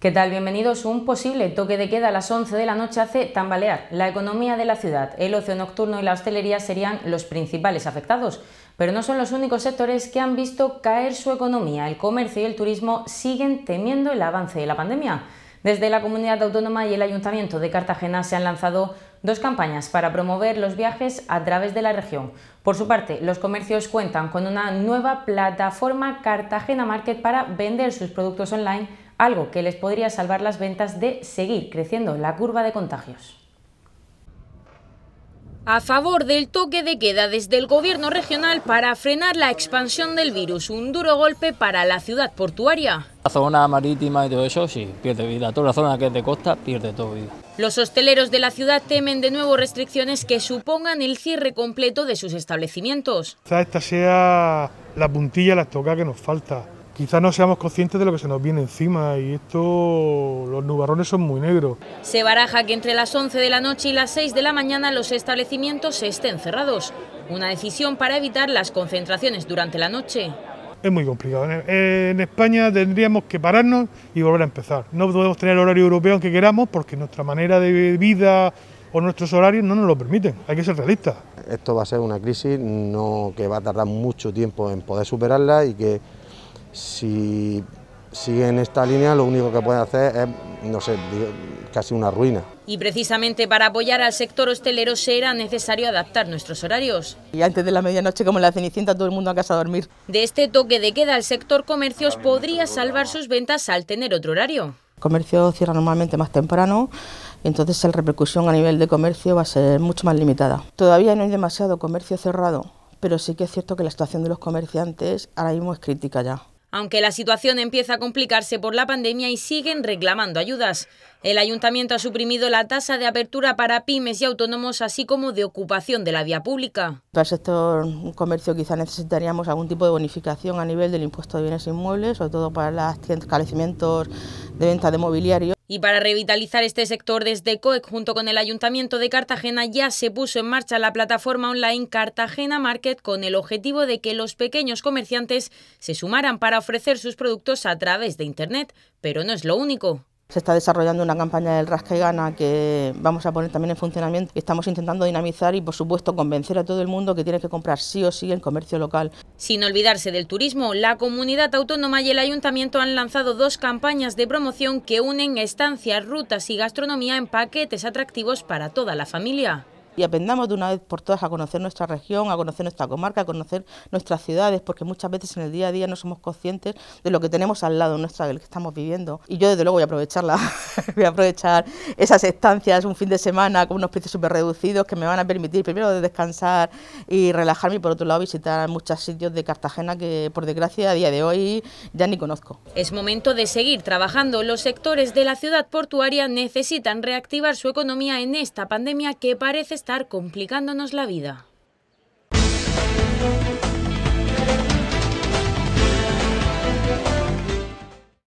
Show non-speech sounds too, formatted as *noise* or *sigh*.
¿Qué tal? Bienvenidos. Un posible toque de queda a las 11 de la noche hace tambalear. La economía de la ciudad, el ocio nocturno y la hostelería serían los principales afectados, pero no son los únicos sectores que han visto caer su economía. El comercio y el turismo siguen temiendo el avance de la pandemia. Desde la comunidad autónoma y el ayuntamiento de Cartagena se han lanzado dos campañas para promover los viajes a través de la región. Por su parte, los comercios cuentan con una nueva plataforma Cartagena Market para vender sus productos online algo que les podría salvar las ventas de seguir creciendo la curva de contagios. A favor del toque de queda desde el gobierno regional para frenar la expansión del virus, un duro golpe para la ciudad portuaria. La zona marítima y todo eso, sí, pierde vida. Toda la zona que es de costa pierde todo vida. Los hosteleros de la ciudad temen de nuevo restricciones que supongan el cierre completo de sus establecimientos. Esta sea la puntilla, la toca que nos falta quizás no seamos conscientes de lo que se nos viene encima y esto, los nubarrones son muy negros. Se baraja que entre las 11 de la noche y las 6 de la mañana los establecimientos estén cerrados, una decisión para evitar las concentraciones durante la noche. Es muy complicado. En España tendríamos que pararnos y volver a empezar. No podemos tener el horario europeo aunque queramos porque nuestra manera de vida o nuestros horarios no nos lo permiten. Hay que ser realistas. Esto va a ser una crisis que va a tardar mucho tiempo en poder superarla y que si siguen esta línea, lo único que pueden hacer es, no sé, casi una ruina. Y precisamente para apoyar al sector hostelero será necesario adaptar nuestros horarios. Y antes de la medianoche, como en la cenicienta, todo el mundo a casa a dormir. De este toque de queda, el sector comercios podría salvar sus ventas al tener otro horario. El comercio cierra normalmente más temprano, entonces la repercusión a nivel de comercio va a ser mucho más limitada. Todavía no hay demasiado comercio cerrado, pero sí que es cierto que la situación de los comerciantes ahora mismo es crítica ya aunque la situación empieza a complicarse por la pandemia y siguen reclamando ayudas. El ayuntamiento ha suprimido la tasa de apertura para pymes y autónomos, así como de ocupación de la vía pública. Para el sector comercio quizá necesitaríamos algún tipo de bonificación a nivel del impuesto de bienes e inmuebles, sobre todo para los establecimientos de venta de mobiliario. Y para revitalizar este sector desde COEC junto con el Ayuntamiento de Cartagena ya se puso en marcha la plataforma online Cartagena Market con el objetivo de que los pequeños comerciantes se sumaran para ofrecer sus productos a través de Internet. Pero no es lo único. Se está desarrollando una campaña del Rasca y Gana que vamos a poner también en funcionamiento. Estamos intentando dinamizar y, por supuesto, convencer a todo el mundo que tiene que comprar sí o sí el comercio local. Sin olvidarse del turismo, la comunidad autónoma y el ayuntamiento han lanzado dos campañas de promoción que unen estancias, rutas y gastronomía en paquetes atractivos para toda la familia y aprendamos de una vez por todas a conocer nuestra región, a conocer nuestra comarca, a conocer nuestras ciudades, porque muchas veces en el día a día no somos conscientes de lo que tenemos al lado nuestra, de que estamos viviendo. Y yo desde luego voy a aprovecharla, *laughs* voy a aprovechar esas estancias un fin de semana con unos precios súper reducidos que me van a permitir primero descansar y relajarme y por otro lado visitar muchos sitios de Cartagena que por desgracia a día de hoy ya ni conozco. Es momento de seguir trabajando. Los sectores de la ciudad portuaria necesitan reactivar su economía en esta pandemia que parece estar estar complicándonos la vida.